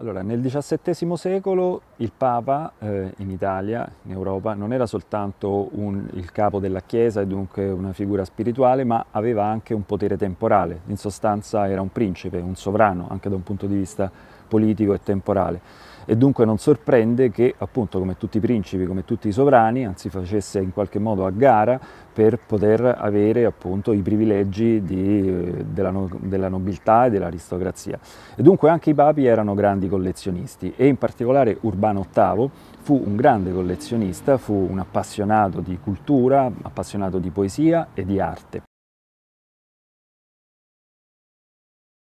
Allora, nel XVII secolo il Papa eh, in Italia, in Europa, non era soltanto un, il capo della Chiesa e dunque una figura spirituale, ma aveva anche un potere temporale. In sostanza era un principe, un sovrano, anche da un punto di vista politico e temporale e dunque non sorprende che appunto come tutti i principi, come tutti i sovrani, anzi facesse in qualche modo a gara per poter avere appunto i privilegi di, eh, della, no, della, nobiltà e dell'aristocrazia. E dunque anche i papi erano grandi collezionisti e in particolare Urbano VIII fu un grande collezionista, fu un appassionato di cultura, appassionato di poesia e di arte.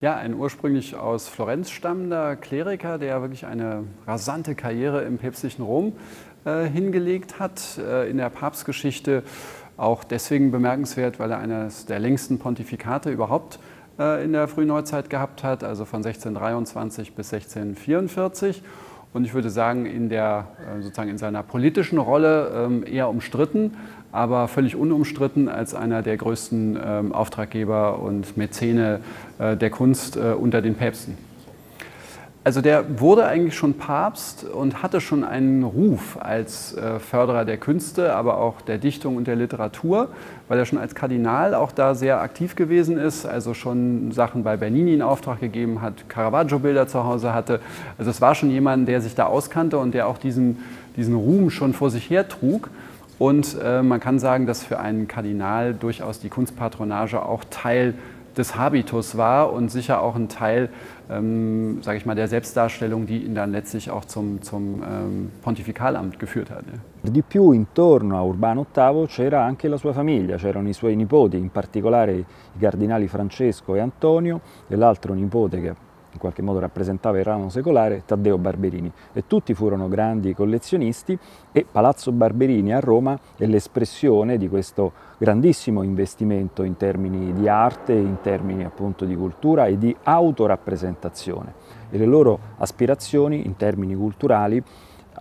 Ja, ein ursprünglich aus Florenz stammender Kleriker, der wirklich eine rasante Karriere im päpstlichen Rom äh, hingelegt hat, äh, in der Papstgeschichte auch deswegen bemerkenswert, weil er eines der längsten Pontifikate überhaupt äh, in der Frühneuzeit gehabt hat, also von 1623 bis 1644 und ich würde sagen, in, der, äh, sozusagen in seiner politischen Rolle ähm, eher umstritten, aber völlig unumstritten als einer der größten ähm, Auftraggeber und Mäzene äh, der Kunst äh, unter den Päpsten. Also der wurde eigentlich schon Papst und hatte schon einen Ruf als äh, Förderer der Künste, aber auch der Dichtung und der Literatur, weil er schon als Kardinal auch da sehr aktiv gewesen ist, also schon Sachen bei Bernini in Auftrag gegeben hat, Caravaggio-Bilder zu Hause hatte. Also es war schon jemand, der sich da auskannte und der auch diesen, diesen Ruhm schon vor sich her trug. Und äh, man kann sagen, dass für einen Kardinal durchaus die Kunstpatronage auch Teil des Habitus war und sicher auch ein Teil, ähm, sage ich mal, der Selbstdarstellung, die ihn dann letztlich auch zum, zum ähm, Pontifikalamt geführt hat. Di più intorno a Urbano VIII c'era anche la sua famiglia, c'erano i suoi nipoti, in particolare i cardinali Francesco e Antonio e l'altro nipote che in qualche modo rappresentava il ramo secolare, Taddeo Barberini. E tutti furono grandi collezionisti e Palazzo Barberini a Roma è l'espressione di questo grandissimo investimento in termini di arte, in termini appunto di cultura e di autorappresentazione. E le loro aspirazioni in termini culturali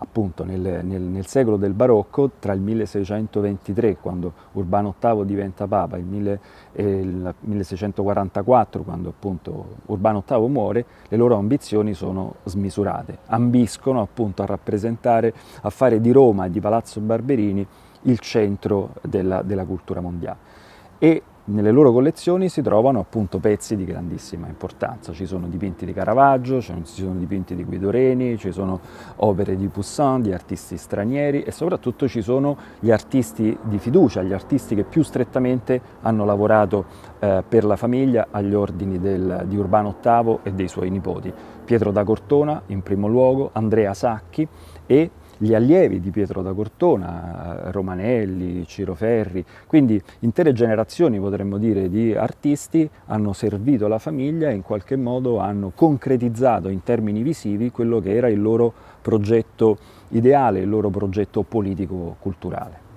appunto nel, nel, nel, secolo del barocco, tra il 1623, quando Urbano VIII diventa Papa, e il, mille, eh, il 1644, quando appunto Urbano VIII muore, le loro ambizioni sono smisurate. Ambiscono appunto a rappresentare, a fare di Roma e di Palazzo Barberini il centro della, della cultura mondiale. E nelle loro collezioni si trovano appunto pezzi di grandissima importanza, ci sono dipinti di Caravaggio, ci sono dipinti di Guido Reni, ci sono opere di Poussin, di artisti stranieri e soprattutto ci sono gli artisti di fiducia, gli artisti che più strettamente hanno lavorato eh, per la famiglia agli ordini del, di Urbano VIII e dei suoi nipoti. Pietro da Cortona in primo luogo, Andrea Sacchi e gli allievi di Pietro da Cortona, Romanelli, Ciro Ferri, quindi intere generazioni potremmo dire di artisti hanno servito la famiglia e in qualche modo hanno concretizzato in termini visivi quello che era il loro progetto ideale, il loro progetto politico-culturale.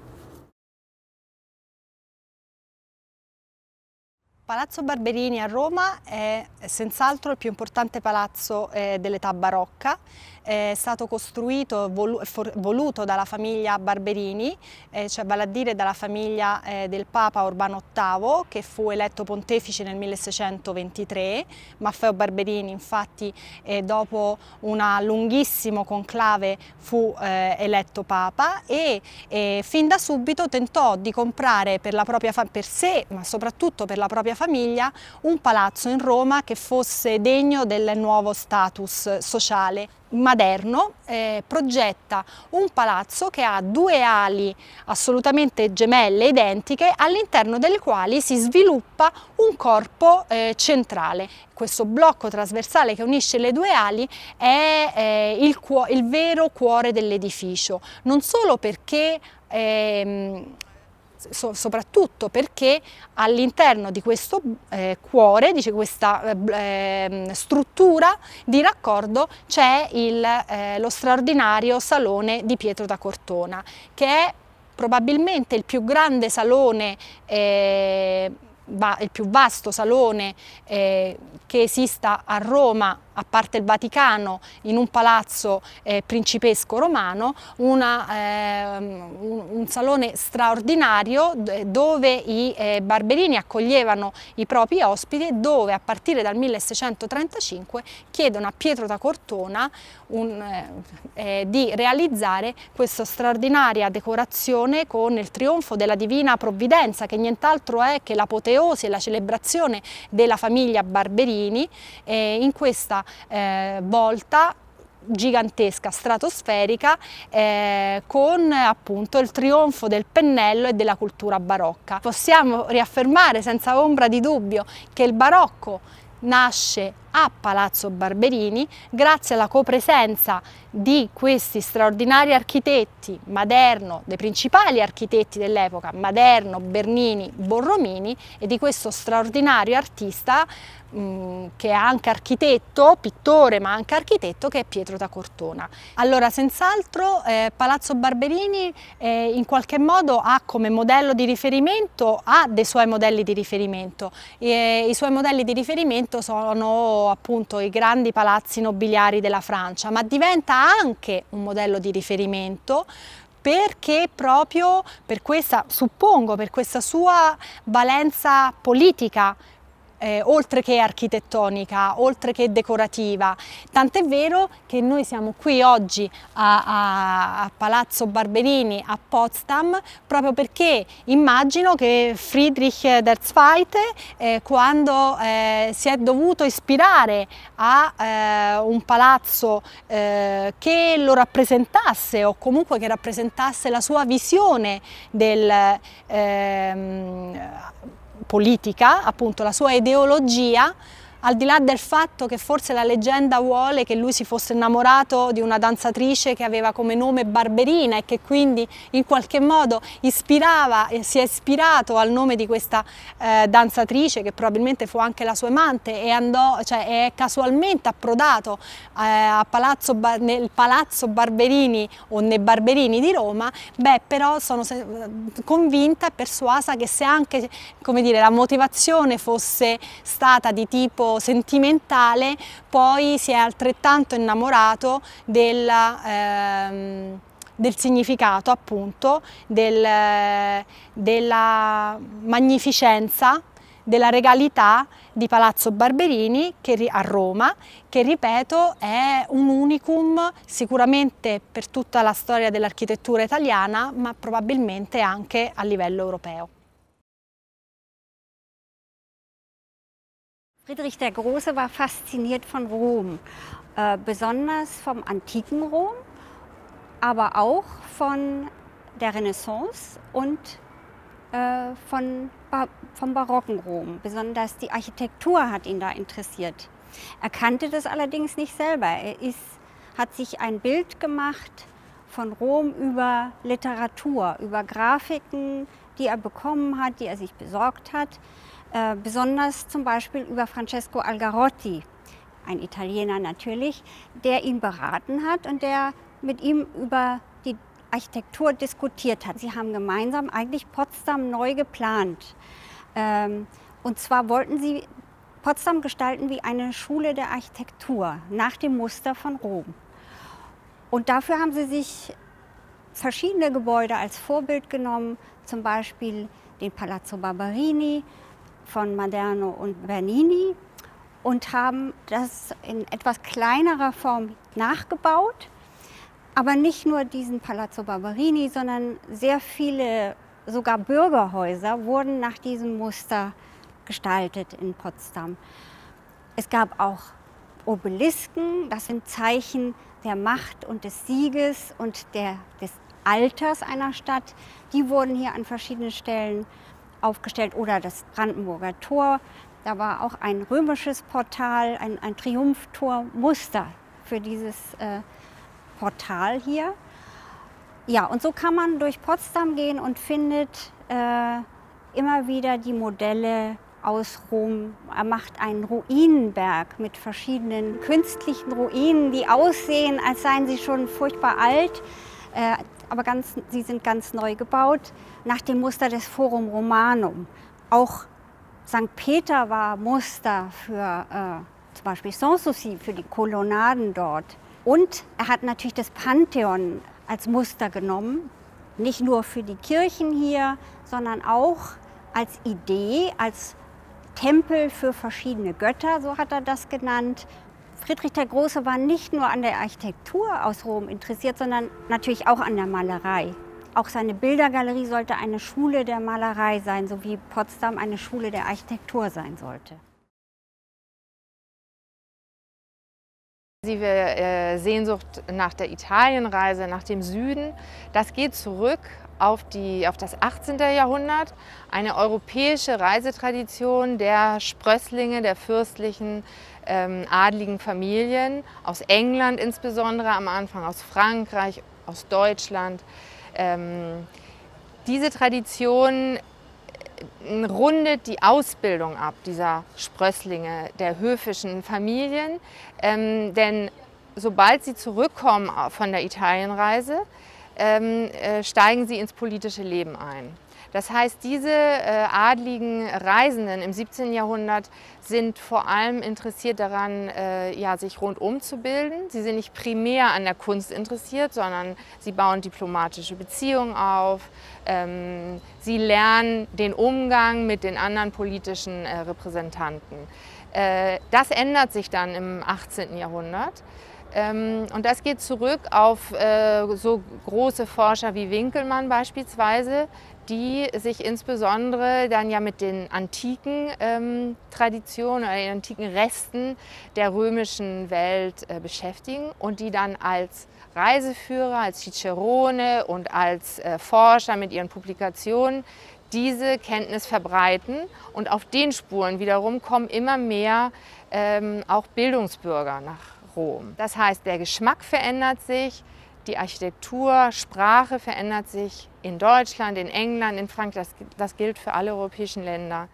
Palazzo Barberini a Roma è senz'altro il più importante palazzo eh, dell'età barocca è stato costruito e voluto dalla famiglia Barberini, eh, cioè vale a dire dalla famiglia eh, del Papa Urbano VIII che fu eletto pontefice nel 1623. Maffeo Barberini infatti eh, dopo un lunghissimo conclave fu eh, eletto Papa e fin da subito tentò di comprare per, per sé ma soprattutto per la propria famiglia un palazzo in Roma che fosse degno del nuovo status sociale. Maderno eh, progetta un palazzo che ha due ali assolutamente gemelle, identiche, all'interno delle quali si sviluppa un corpo eh, centrale. Questo blocco trasversale che unisce le due ali è eh, il, il vero cuore dell'edificio, non solo perché ehm, so, soprattutto perché all'interno di questo eh, cuore, di questa eh, ehm, struttura di raccordo c'è eh, lo straordinario salone di Pietro da Cortona, che è probabilmente il più grande salone eh, il più vasto salone eh, che esista a Roma a parte il Vaticano, in un palazzo eh, principesco romano, una, eh, un, un, salone straordinario dove i eh, barberini accoglievano i propri ospiti e dove a partire dal 1635 chiedono a Pietro da Cortona un, eh, eh, di realizzare questa straordinaria decorazione con il trionfo della Divina Provvidenza che nient'altro è che l'apoteosi e la celebrazione della famiglia Barberini eh, in questa eh, volta gigantesca, stratosferica, eh, con appunto il trionfo del pennello e della cultura barocca. Possiamo riaffermare senza ombra di dubbio che il barocco nasce a Palazzo Barberini grazie alla copresenza di questi straordinari architetti, Maderno, dei principali architetti dell'epoca, Maderno, Bernini, Borromini e di questo straordinario artista mm, che è anche architetto, pittore ma anche architetto che è Pietro da Cortona. Allora senz'altro eh, Palazzo Barberini eh, in qualche modo ha come modello di riferimento, ha dei suoi modelli di riferimento e i suoi modelli di riferimento sono appunto i grandi palazzi nobiliari della Francia, ma diventa anche un modello di riferimento perché proprio per questa, suppongo, per questa sua valenza politica eh, oltre che architettonica, oltre che decorativa. Tant'è vero che noi siamo qui oggi a, a, a Palazzo Barberini a Potsdam proprio perché immagino che Friedrich der Zweite eh, quando eh, si è dovuto ispirare a eh, un palazzo eh, che lo rappresentasse o comunque che rappresentasse la sua visione del, ehm, politica, appunto la sua ideologia al di là del fatto che forse la leggenda vuole che lui si fosse innamorato di una danzatrice che aveva come nome Barberina e che quindi in qualche modo ispirava, eh, si è ispirato al nome di questa eh, danzatrice che probabilmente fu anche la sua amante e andò, cioè, è casualmente approdato eh, palazzo, nel Palazzo Barberini o nei Barberini di Roma, beh però sono convinta e persuasa che se anche dire, la motivazione fosse stata di tipo sentimentale poi si è altrettanto innamorato del, ehm, del significato appunto, del, della magnificenza della regalità di Palazzo Barberini che, a Roma, che ripeto è un unicum sicuramente per tutta la storia dell'architettura italiana, ma probabilmente anche a livello europeo. Friedrich der Große war fasziniert von Rom, äh, besonders vom antiken Rom, aber auch von der Renaissance und äh, von ba vom barocken Rom. Besonders die Architektur hat ihn da interessiert. Er kannte das allerdings nicht selber. Er ist, hat sich ein Bild gemacht von Rom über Literatur, über Grafiken, die er bekommen hat, die er sich besorgt hat. Äh, besonders zum Beispiel über Francesco Algarotti, ein Italiener natürlich, der ihn beraten hat und der mit ihm über die Architektur diskutiert hat. Sie haben gemeinsam eigentlich Potsdam neu geplant. Ähm, und zwar wollten sie Potsdam gestalten wie eine Schule der Architektur nach dem Muster von Rom. Und dafür haben sie sich verschiedene Gebäude als Vorbild genommen, zum Beispiel den Palazzo Barberini, von Maderno und Bernini und haben das in etwas kleinerer Form nachgebaut. Aber nicht nur diesen Palazzo Barberini, sondern sehr viele, sogar Bürgerhäuser, wurden nach diesem Muster gestaltet in Potsdam. Es gab auch Obelisken, das sind Zeichen der Macht und des Sieges und der, des Alters einer Stadt. Die wurden hier an verschiedenen Stellen aufgestellt oder das Brandenburger Tor. Da war auch ein römisches Portal, ein, ein Triumphtor-Muster für dieses äh, Portal hier. Ja, und so kann man durch Potsdam gehen und findet äh, immer wieder die Modelle aus Rom. Er macht einen Ruinenberg mit verschiedenen künstlichen Ruinen, die aussehen, als seien sie schon furchtbar alt. Äh, aber ganz, sie sind ganz neu gebaut nach dem Muster des Forum Romanum. Auch St. Peter war Muster für äh, zum Beispiel Sanssouci, für die Kolonnaden dort. Und er hat natürlich das Pantheon als Muster genommen, nicht nur für die Kirchen hier, sondern auch als Idee, als Tempel für verschiedene Götter, so hat er das genannt, Friedrich der Große war nicht nur an der Architektur aus Rom interessiert, sondern natürlich auch an der Malerei. Auch seine Bildergalerie sollte eine Schule der Malerei sein, so wie Potsdam eine Schule der Architektur sein sollte. Diese äh, Sehnsucht nach der Italienreise, nach dem Süden, das geht zurück auf, die, auf das 18. Jahrhundert, eine europäische Reisetradition der Sprösslinge, der Fürstlichen, ähm, adligen Familien, aus England insbesondere am Anfang, aus Frankreich, aus Deutschland. Ähm, diese Tradition äh, rundet die Ausbildung ab dieser Sprösslinge der höfischen Familien, ähm, denn sobald sie zurückkommen äh, von der Italienreise, ähm, äh, steigen sie ins politische Leben ein. Das heißt, diese äh, adligen Reisenden im 17. Jahrhundert sind vor allem interessiert daran, äh, ja, sich rundum zu bilden. Sie sind nicht primär an der Kunst interessiert, sondern sie bauen diplomatische Beziehungen auf. Ähm, sie lernen den Umgang mit den anderen politischen äh, Repräsentanten. das ändert sich dann im 18. Jahrhundert. Ähm, und das geht zurück auf äh, so große Forscher wie Winkelmann beispielsweise, die sich insbesondere dann ja mit den antiken ähm, Traditionen oder den antiken Resten der römischen Welt äh, beschäftigen und die dann als Reiseführer, als Cicerone und als äh, Forscher mit ihren Publikationen diese Kenntnis verbreiten und auf den Spuren wiederum kommen immer mehr ähm, auch Bildungsbürger nach Rom. Das heißt, der Geschmack verändert sich, die Architektur, Sprache verändert sich in Deutschland, in England, in Frankreich. Das, das gilt für alle europäischen Länder.